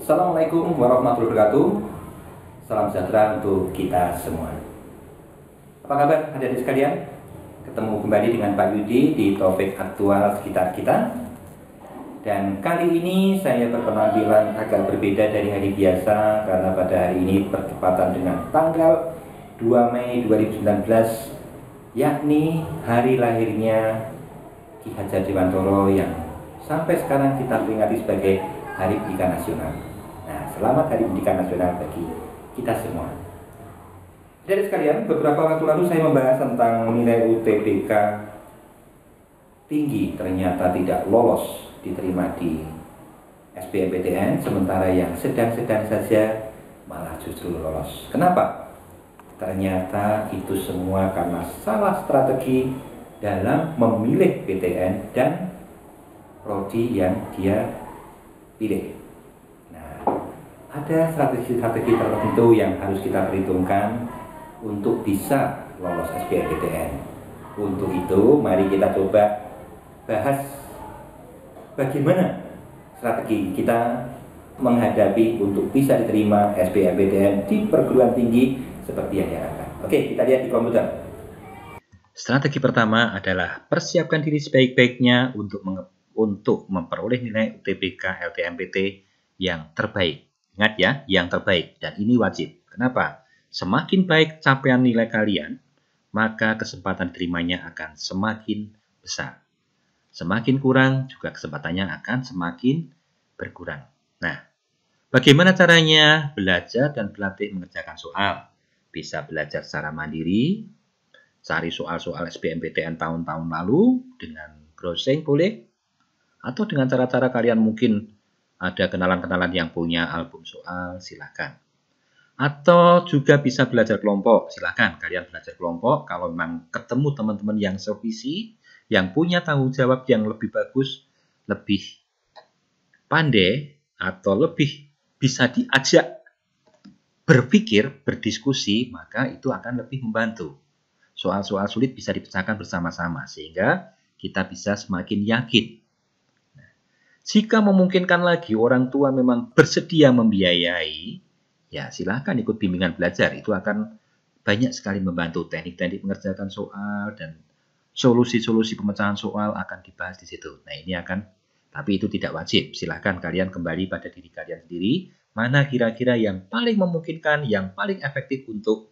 Assalamualaikum warahmatullahi wabarakatuh. Salam sejahtera untuk kita semua. Apa kabar adik-adik sekalian? Ketemu kembali dengan Pak Yudi di topik aktual sekitar kita. Dan kali ini saya berpenampilan agak berbeda dari hari biasa karena pada hari ini bertepatan dengan tanggal 2 Mei 2019 yakni hari lahirnya Ki Hajar Dewantoro yang sampai sekarang kita peringati sebagai Hari Pendidikan Nasional. Selamat Hari Pendidikan Nasional bagi kita semua. Jadi sekalian, beberapa waktu lalu saya membahas tentang nilai UTBK tinggi ternyata tidak lolos diterima di SBMPTN, sementara yang sedang-sedang saja malah justru lolos. Kenapa? Ternyata itu semua karena salah strategi dalam memilih PTN dan prodi yang dia pilih ada strategi-strategi tertentu yang harus kita perhitungkan untuk bisa lolos SBMPTN. Untuk itu, mari kita coba bahas bagaimana strategi kita menghadapi untuk bisa diterima SBMPTN di perguruan tinggi seperti yang diharapkan. Oke, kita lihat di komputer. Strategi pertama adalah persiapkan diri sebaik-baiknya untuk untuk memperoleh nilai UTBK LTMPT yang terbaik. Ingat ya, yang terbaik. Dan ini wajib. Kenapa? Semakin baik capaian nilai kalian, maka kesempatan terimanya akan semakin besar. Semakin kurang, juga kesempatannya akan semakin berkurang. Nah, bagaimana caranya belajar dan berlatih mengerjakan soal? Bisa belajar secara mandiri, cari soal-soal SBMPTN tahun-tahun lalu dengan browsing boleh, atau dengan cara-cara kalian mungkin ada kenalan-kenalan yang punya album soal, silakan. Atau juga bisa belajar kelompok, silakan. kalian belajar kelompok. Kalau memang ketemu teman-teman yang sevisi, yang punya tanggung jawab yang lebih bagus, lebih pandai, atau lebih bisa diajak berpikir, berdiskusi, maka itu akan lebih membantu. Soal-soal sulit bisa dipecahkan bersama-sama, sehingga kita bisa semakin yakin jika memungkinkan lagi orang tua memang bersedia membiayai, ya silahkan ikut bimbingan belajar. Itu akan banyak sekali membantu teknik-teknik mengerjakan soal dan solusi-solusi pemecahan soal akan dibahas di situ. Nah ini akan, tapi itu tidak wajib. Silahkan kalian kembali pada diri kalian sendiri. Mana kira-kira yang paling memungkinkan, yang paling efektif untuk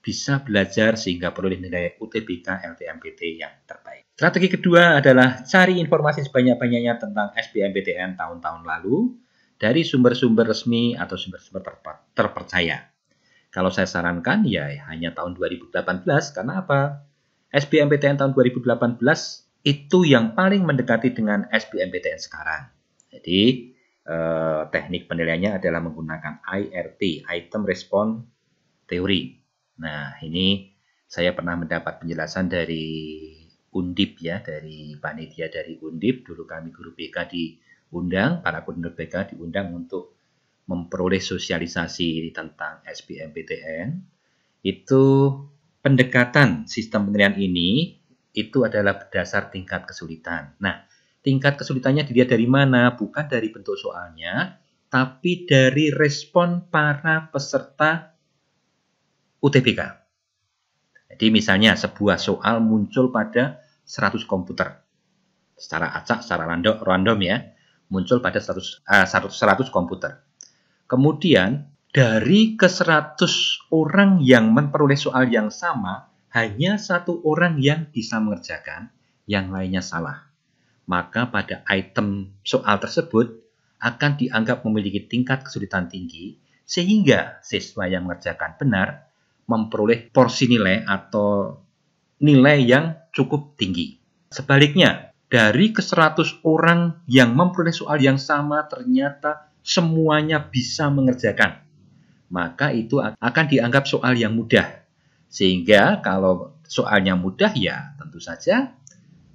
bisa belajar sehingga perlu nilai UTBK LTMPT yang terbaik. Strategi kedua adalah cari informasi sebanyak-banyaknya tentang SBMPTN tahun-tahun lalu dari sumber-sumber resmi atau sumber-sumber terpercaya. Kalau saya sarankan ya hanya tahun 2018 karena apa? SBMPTN tahun 2018 itu yang paling mendekati dengan SBMPTN sekarang. Jadi eh, teknik penilaiannya adalah menggunakan IRT, Item Response Theory Nah, ini saya pernah mendapat penjelasan dari Undip ya, dari panitia dari Undip. Dulu kami guru BK diundang, para guru BK diundang untuk memperoleh sosialisasi tentang SBMPTN. Itu pendekatan sistem penilaian ini itu adalah berdasar tingkat kesulitan. Nah, tingkat kesulitannya dilihat dari mana? Bukan dari bentuk soalnya, tapi dari respon para peserta UTBK. Jadi misalnya sebuah soal muncul pada 100 komputer. Secara acak, secara random, random ya, muncul pada 100, uh, 100, 100 komputer. Kemudian dari ke 100 orang yang memperoleh soal yang sama, hanya satu orang yang bisa mengerjakan, yang lainnya salah. Maka pada item soal tersebut akan dianggap memiliki tingkat kesulitan tinggi, sehingga siswa yang mengerjakan benar memperoleh porsi nilai atau nilai yang cukup tinggi. Sebaliknya, dari ke-100 orang yang memperoleh soal yang sama ternyata semuanya bisa mengerjakan. Maka itu akan dianggap soal yang mudah. Sehingga kalau soalnya mudah ya tentu saja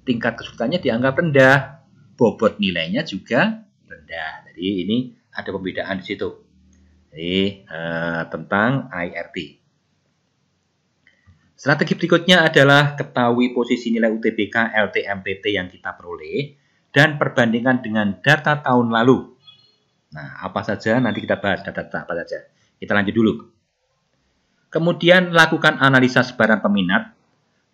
tingkat kesulitannya dianggap rendah, bobot nilainya juga rendah. Jadi ini ada pembedaan di situ. Jadi eh, tentang IRT. Strategi berikutnya adalah ketahui posisi nilai UTBK LTMPT yang kita peroleh dan perbandingan dengan data tahun lalu. Nah, apa saja nanti kita bahas data-data apa saja. Kita lanjut dulu. Kemudian lakukan analisa sebaran peminat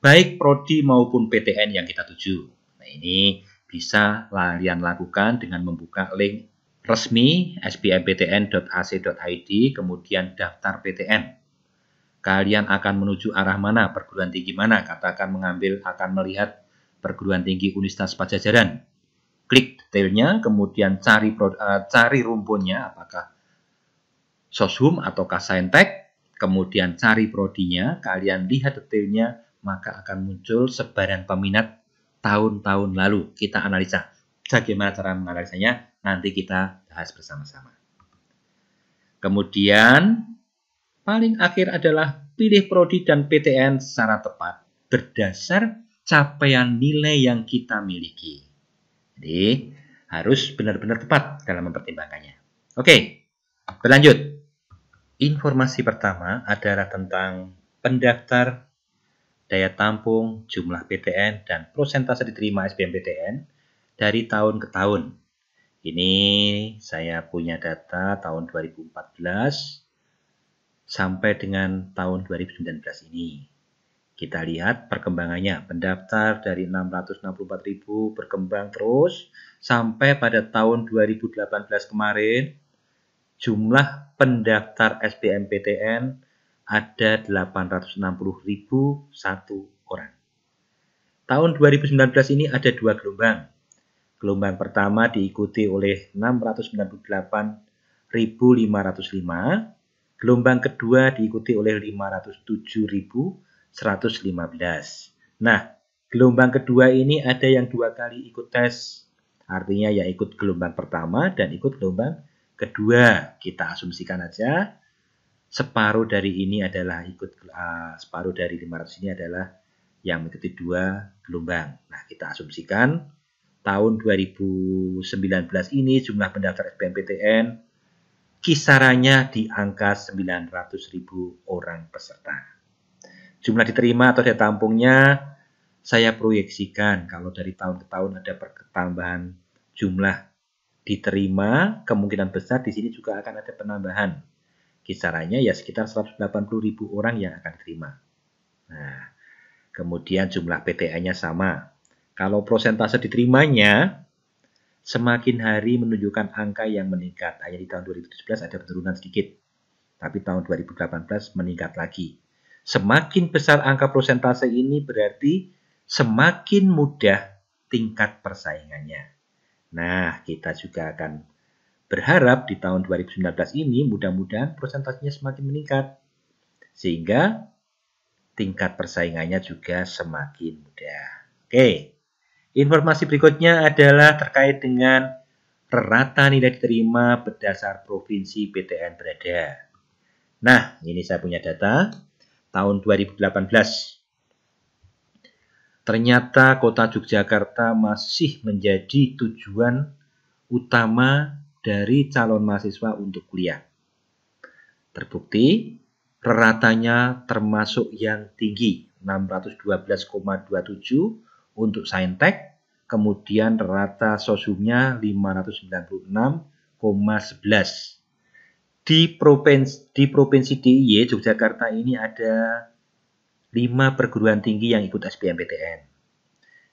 baik prodi maupun PTN yang kita tuju. Nah, ini bisa kalian lakukan dengan membuka link resmi sbmptn.ac.id kemudian daftar PTN kalian akan menuju arah mana, perguruan tinggi mana, katakan mengambil akan melihat perguruan tinggi Universitas Pajajaran. Klik detailnya, kemudian cari uh, cari rumpunnya, apakah soshum atau kasaintek, kemudian cari prodinya, kalian lihat detailnya, maka akan muncul sebaran peminat tahun-tahun lalu. Kita analisa. Bagaimana cara menganalisanya? Nanti kita bahas bersama-sama. Kemudian paling akhir adalah pilih prodi dan PTN secara tepat berdasar capaian nilai yang kita miliki. Jadi, harus benar-benar tepat dalam mempertimbangkannya. Oke, berlanjut. Informasi pertama adalah tentang pendaftar, daya tampung, jumlah PTN, dan prosentase diterima SBMPTN dari tahun ke tahun. Ini saya punya data tahun 2014, sampai dengan tahun 2019 ini. Kita lihat perkembangannya. Pendaftar dari 664.000 berkembang terus sampai pada tahun 2018 kemarin jumlah pendaftar SBMPTN ada satu orang. Tahun 2019 ini ada dua gelombang. Gelombang pertama diikuti oleh 698.505 Gelombang kedua diikuti oleh 507.115. Nah, gelombang kedua ini ada yang dua kali ikut tes. Artinya ya ikut gelombang pertama dan ikut gelombang kedua. Kita asumsikan aja separuh dari ini adalah ikut uh, separuh dari 500 ini adalah yang mengikuti dua gelombang. Nah, kita asumsikan tahun 2019 ini jumlah pendaftar SBMPTN kisarannya di angka 900.000 orang peserta. Jumlah diterima atau daya tampungnya saya proyeksikan kalau dari tahun ke tahun ada pertambahan jumlah diterima, kemungkinan besar di sini juga akan ada penambahan. Kisarannya ya sekitar 180.000 orang yang akan diterima. Nah, kemudian jumlah PTN-nya sama. Kalau prosentase diterimanya semakin hari menunjukkan angka yang meningkat. Hanya di tahun 2017 ada penurunan sedikit, tapi tahun 2018 meningkat lagi. Semakin besar angka persentase ini berarti semakin mudah tingkat persaingannya. Nah, kita juga akan berharap di tahun 2019 ini mudah-mudahan persentasenya semakin meningkat. Sehingga tingkat persaingannya juga semakin mudah. Oke. Okay. Informasi berikutnya adalah terkait dengan rata nilai diterima berdasar provinsi PTN berada. Nah, ini saya punya data tahun 2018. Ternyata kota Yogyakarta masih menjadi tujuan utama dari calon mahasiswa untuk kuliah. Terbukti, rata-ratanya termasuk yang tinggi, 612,27 untuk Saintek, kemudian rata sosumnya 596,11. Di provinsi, di provinsi DIY Yogyakarta ini ada 5 perguruan tinggi yang ikut SBMPTN.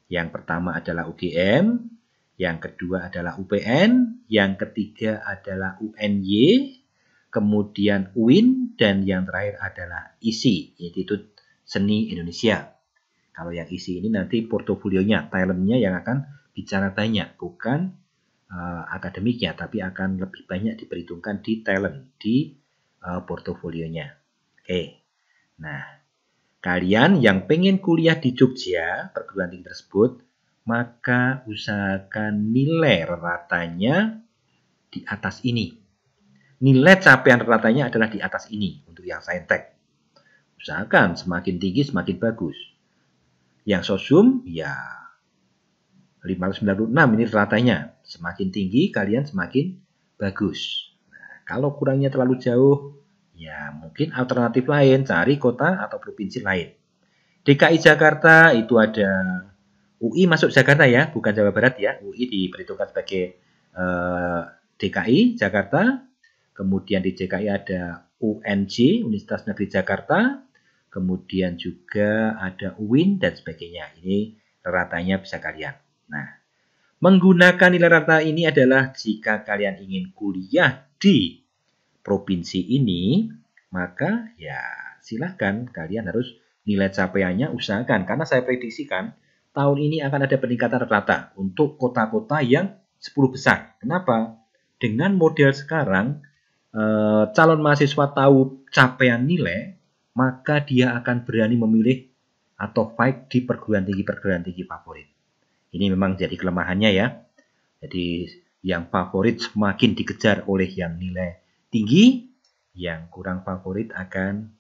Yang pertama adalah UGM, yang kedua adalah UPN, yang ketiga adalah UNY, kemudian UIN, dan yang terakhir adalah ISI, yaitu Seni Indonesia. Kalau yang isi ini nanti portofolionya, talentnya yang akan bicara banyak, bukan uh, akademiknya, tapi akan lebih banyak diperhitungkan di talent, di uh, portofolionya. Oke, okay. nah kalian yang pengen kuliah di Jogja, perguruan tinggi tersebut, maka usahakan nilai ratanya di atas ini. Nilai capaian ratanya adalah di atas ini untuk yang saintek. Usahakan semakin tinggi semakin bagus. Yang sosum ya 596 ini ratanya. Semakin tinggi kalian semakin bagus. Nah, kalau kurangnya terlalu jauh ya mungkin alternatif lain cari kota atau provinsi lain. DKI Jakarta itu ada UI masuk Jakarta ya, bukan Jawa Barat ya. UI diperhitungkan sebagai eh, DKI Jakarta. Kemudian di DKI ada UNJ, Universitas Negeri Jakarta kemudian juga ada UIN dan sebagainya. Ini ratanya bisa kalian. Nah, menggunakan nilai rata ini adalah jika kalian ingin kuliah di provinsi ini, maka ya silahkan kalian harus nilai capaiannya usahakan. Karena saya prediksikan tahun ini akan ada peningkatan rata untuk kota-kota yang 10 besar. Kenapa? Dengan model sekarang, eh, calon mahasiswa tahu capaian nilai, maka dia akan berani memilih atau fight di perguruan tinggi-perguruan tinggi favorit. Ini memang jadi kelemahannya ya. Jadi yang favorit semakin dikejar oleh yang nilai tinggi, yang kurang favorit akan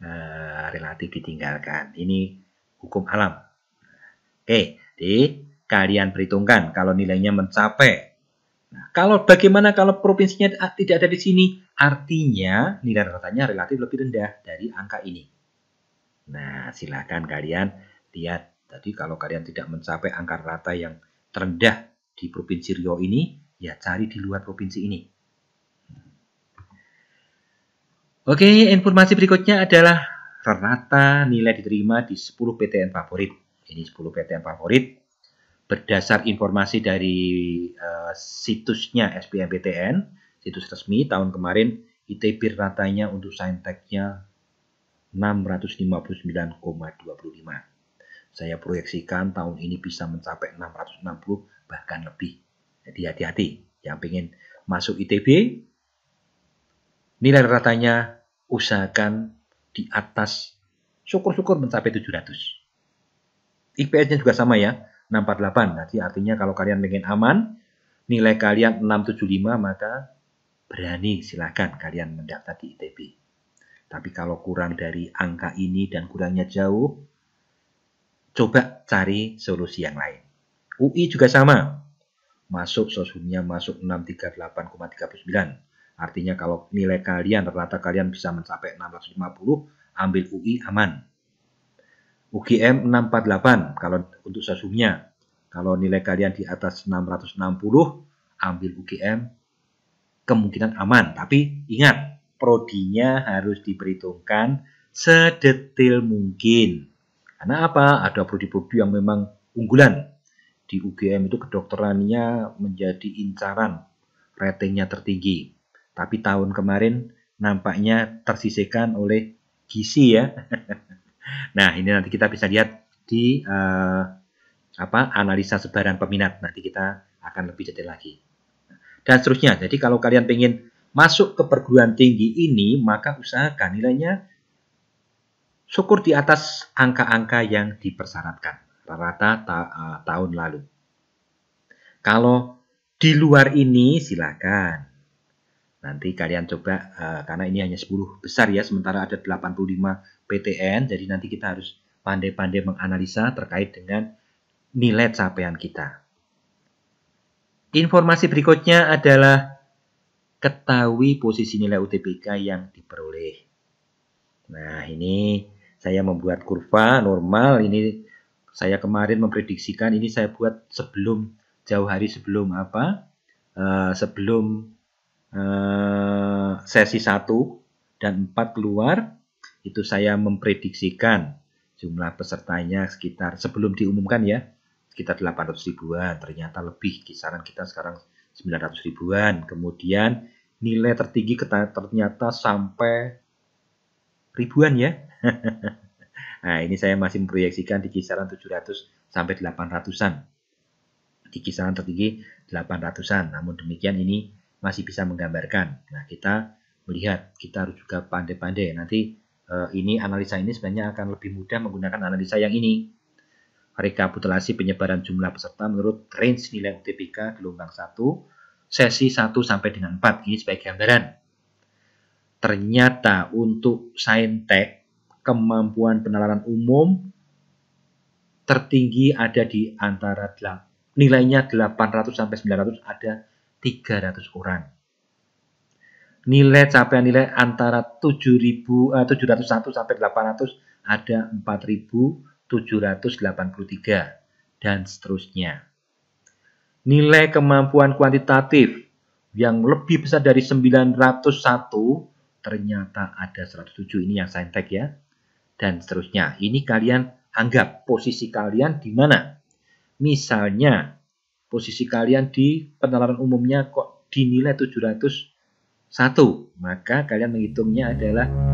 uh, relatif ditinggalkan. Ini hukum alam. Oke, jadi kalian perhitungkan kalau nilainya mencapai kalau bagaimana kalau provinsinya ah, tidak ada di sini, artinya nilai rata-ratanya relatif lebih rendah dari angka ini. Nah, silakan kalian lihat tadi kalau kalian tidak mencapai angka rata yang terendah di provinsi Rio ini, ya cari di luar provinsi ini. Oke, informasi berikutnya adalah rata nilai diterima di 10 PTN favorit. Ini 10 PTN favorit berdasar informasi dari uh, situsnya SBMPTN, situs resmi tahun kemarin ITB ratanya untuk sainteknya 659,25. Saya proyeksikan tahun ini bisa mencapai 660 bahkan lebih. Jadi hati-hati yang ingin masuk ITB nilai ratanya usahakan di atas syukur-syukur mencapai 700. IPS-nya juga sama ya, 648. Nanti artinya kalau kalian ingin aman, nilai kalian 675 maka berani silakan kalian mendaftar di ITB. Tapi kalau kurang dari angka ini dan kurangnya jauh, coba cari solusi yang lain. UI juga sama. Masuk sosumnya masuk 638,39. Artinya kalau nilai kalian, rata kalian bisa mencapai 650, ambil UI aman. UGM 648 kalau untuk sesungguhnya Kalau nilai kalian di atas 660, ambil UGM kemungkinan aman. Tapi ingat, prodinya harus diperhitungkan sedetil mungkin. Karena apa? Ada prodi-prodi yang memang unggulan. Di UGM itu kedokterannya menjadi incaran, ratingnya tertinggi. Tapi tahun kemarin nampaknya tersisihkan oleh gizi ya. Nah, ini nanti kita bisa lihat di uh, apa analisa sebaran peminat. Nanti kita akan lebih detail lagi. Dan seterusnya. Jadi kalau kalian pengen masuk ke perguruan tinggi ini, maka usahakan nilainya syukur di atas angka-angka yang dipersyaratkan rata-rata ta uh, tahun lalu. Kalau di luar ini silakan. Nanti kalian coba uh, karena ini hanya 10 besar ya, sementara ada 85 PTN. Jadi nanti kita harus pandai-pandai menganalisa terkait dengan nilai capaian kita. Informasi berikutnya adalah ketahui posisi nilai UTBK yang diperoleh. Nah, ini saya membuat kurva normal. Ini saya kemarin memprediksikan ini saya buat sebelum jauh hari sebelum apa? Uh, sebelum uh, sesi 1 dan 4 keluar itu saya memprediksikan jumlah pesertanya sekitar sebelum diumumkan ya sekitar 800 ribuan ternyata lebih kisaran kita sekarang 900 ribuan kemudian nilai tertinggi ternyata sampai ribuan ya nah ini saya masih memproyeksikan di kisaran 700 sampai 800an di kisaran tertinggi 800an namun demikian ini masih bisa menggambarkan nah kita melihat kita harus juga pandai-pandai nanti Eh, ini analisa ini sebenarnya akan lebih mudah menggunakan analisa yang ini. Rekapitulasi penyebaran jumlah peserta menurut range nilai UTBK gelombang 1 sesi 1 sampai dengan 4 ini sebagai gambaran. Ternyata untuk saintek kemampuan penalaran umum tertinggi ada di antara nilainya 800 sampai 900 ada 300 orang nilai capaian nilai antara 7000 eh, 701 sampai 800 ada 4783 dan seterusnya. Nilai kemampuan kuantitatif yang lebih besar dari 901 ternyata ada 107 ini yang saintek ya dan seterusnya. Ini kalian anggap posisi kalian di mana? Misalnya posisi kalian di penalaran umumnya kok dinilai 700 1, maka kalian menghitungnya adalah